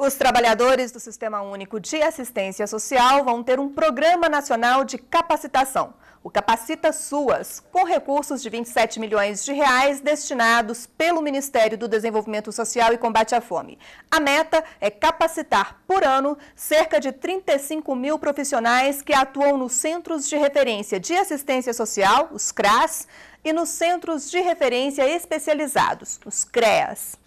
Os trabalhadores do Sistema Único de Assistência Social vão ter um Programa Nacional de Capacitação, o Capacita Suas, com recursos de 27 milhões de reais destinados pelo Ministério do Desenvolvimento Social e Combate à Fome. A meta é capacitar por ano cerca de 35 mil profissionais que atuam nos Centros de Referência de Assistência Social, os CRAS, e nos Centros de Referência Especializados, os CREAS.